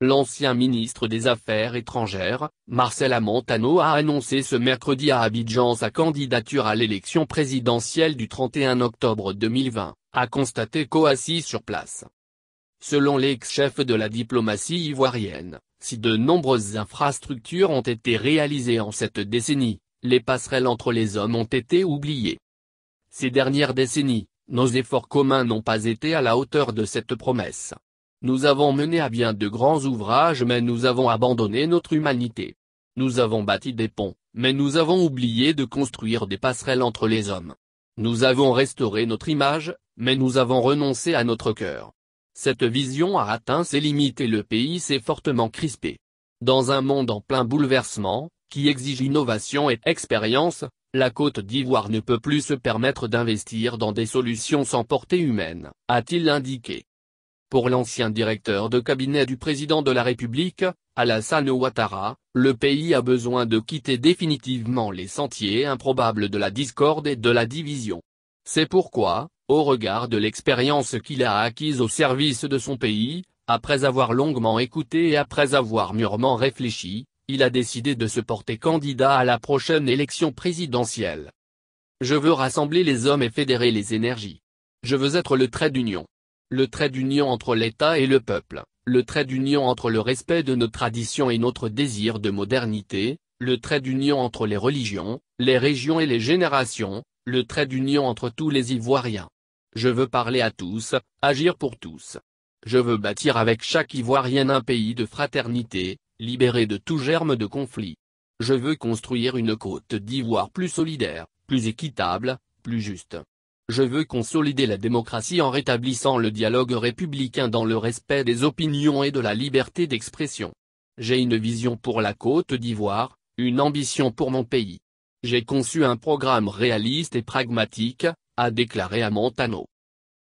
L'ancien ministre des Affaires étrangères, Marcela Montano a annoncé ce mercredi à Abidjan sa candidature à l'élection présidentielle du 31 octobre 2020, a constaté assis sur place. Selon l'ex-chef de la diplomatie ivoirienne, si de nombreuses infrastructures ont été réalisées en cette décennie, les passerelles entre les hommes ont été oubliées. Ces dernières décennies, nos efforts communs n'ont pas été à la hauteur de cette promesse. Nous avons mené à bien de grands ouvrages mais nous avons abandonné notre humanité. Nous avons bâti des ponts, mais nous avons oublié de construire des passerelles entre les hommes. Nous avons restauré notre image, mais nous avons renoncé à notre cœur. Cette vision a atteint ses limites et le pays s'est fortement crispé. Dans un monde en plein bouleversement, qui exige innovation et expérience, la Côte d'Ivoire ne peut plus se permettre d'investir dans des solutions sans portée humaine, a-t-il indiqué. Pour l'ancien directeur de cabinet du président de la République, Alassane Ouattara, le pays a besoin de quitter définitivement les sentiers improbables de la discorde et de la division. C'est pourquoi, au regard de l'expérience qu'il a acquise au service de son pays, après avoir longuement écouté et après avoir mûrement réfléchi, il a décidé de se porter candidat à la prochaine élection présidentielle. Je veux rassembler les hommes et fédérer les énergies. Je veux être le trait d'union le trait d'union entre l'État et le peuple, le trait d'union entre le respect de nos traditions et notre désir de modernité, le trait d'union entre les religions, les régions et les générations, le trait d'union entre tous les Ivoiriens. Je veux parler à tous, agir pour tous. Je veux bâtir avec chaque Ivoirien un pays de fraternité, libéré de tout germe de conflit. Je veux construire une côte d'Ivoire plus solidaire, plus équitable, plus juste. Je veux consolider la démocratie en rétablissant le dialogue républicain dans le respect des opinions et de la liberté d'expression. J'ai une vision pour la Côte d'Ivoire, une ambition pour mon pays. J'ai conçu un programme réaliste et pragmatique, a déclaré à Montano.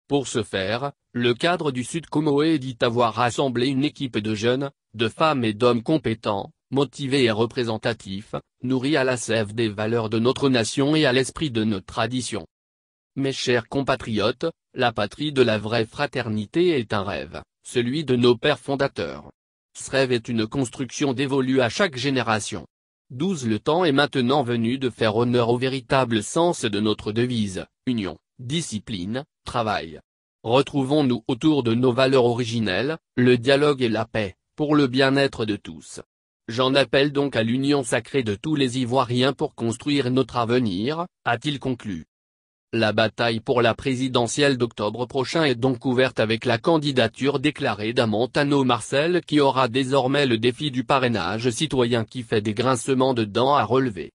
Pour ce faire, le cadre du Sud Comoé dit avoir rassemblé une équipe de jeunes, de femmes et d'hommes compétents, motivés et représentatifs, nourris à la sève des valeurs de notre nation et à l'esprit de nos traditions. Mes chers compatriotes, la patrie de la vraie fraternité est un rêve, celui de nos pères fondateurs. Ce rêve est une construction dévolue à chaque génération. Douze Le temps est maintenant venu de faire honneur au véritable sens de notre devise, union, discipline, travail. Retrouvons-nous autour de nos valeurs originelles, le dialogue et la paix, pour le bien-être de tous. J'en appelle donc à l'union sacrée de tous les Ivoiriens pour construire notre avenir, a-t-il conclu. La bataille pour la présidentielle d'octobre prochain est donc ouverte avec la candidature déclarée d'Amontano Marcel qui aura désormais le défi du parrainage citoyen qui fait des grincements de dents à relever.